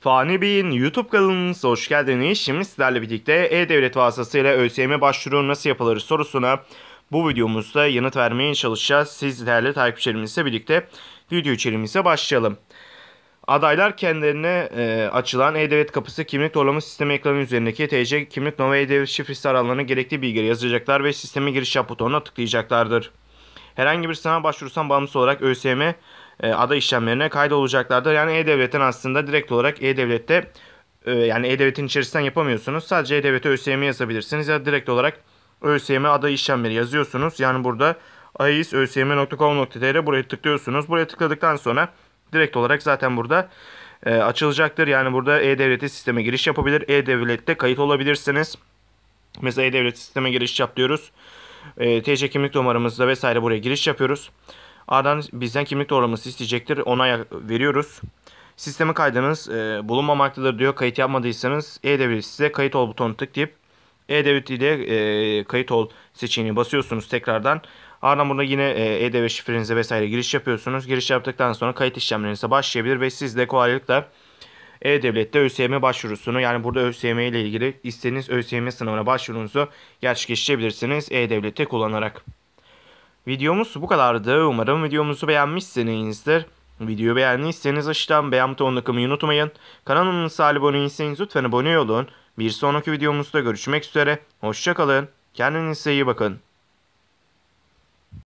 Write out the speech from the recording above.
Fani Bey'in YouTube kanalınıza hoş geldiniz. Şimdi sizlerle birlikte E-Devlet vasıtasıyla ÖSYM başvuru nasıl yapılır sorusuna bu videomuzda yanıt vermeye çalışacağız. Sizlerle takipçilerimizle birlikte video içeriğimize başlayalım. Adaylar kendilerine e, açılan E-Devlet kapısı kimlik doğrulama sistemi ekranı üzerindeki TC kimlik nova E-Devlet şifresi aralarına gerekli bilgileri yazacaklar ve sisteme giriş yap butonuna tıklayacaklardır herhangi bir sınava başvurursan bağımsız olarak ÖSYM e, aday işlemlerine kaydolacaklardır. Yani E-Devlet'ten aslında direkt olarak E-Devlet'te e, yani E-Devlet'in içerisinden yapamıyorsunuz. Sadece E-Devlet'e ÖSYM yazabilirsiniz ya direkt olarak ÖSYM aday işlemleri yazıyorsunuz. Yani burada aisösym.com.tr e buraya tıklıyorsunuz. Buraya tıkladıktan sonra direkt olarak zaten burada e, açılacaktır. Yani burada E-Devlet'e sisteme giriş yapabilir. E-Devlet'te kayıt olabilirsiniz. Mesela E-Devlet sisteme giriş yap diyoruz e, ee, TC kimlik numaramızla vesaire buraya giriş yapıyoruz. Ardından bizden kimlik doğrulaması isteyecektir. Ona veriyoruz. Sisteme kaydınız e, bulunmamaktadır diyor. Kayıt yapmadıysanız E-Devlet size kayıt ol butonu tıklayıp E-Devlet ile e, kayıt ol seçeneğini basıyorsunuz tekrardan. Ardından burada yine e, E-Devlet şifrenize vesaire giriş yapıyorsunuz. Giriş yaptıktan sonra kayıt işlemlerinize başlayabilir ve siz de kolaylıkla e-Devlet'te ÖSYM başvurusunu yani burada ÖSYM ile ilgili istediğiniz ÖSYM sınavına başvurunuzu gerçekleştirebilirsiniz E-Devlet'te kullanarak. Videomuz bu kadardı. Umarım videomuzu beğenmişsinizdir. Videoyu beğendiyseniz aşağıdan beğen butonuna kılmayı unutmayın. Kanalımıza abone değilseniz lütfen abone olun. Bir sonraki videomuzda görüşmek üzere. Hoşçakalın. Kendinize iyi bakın.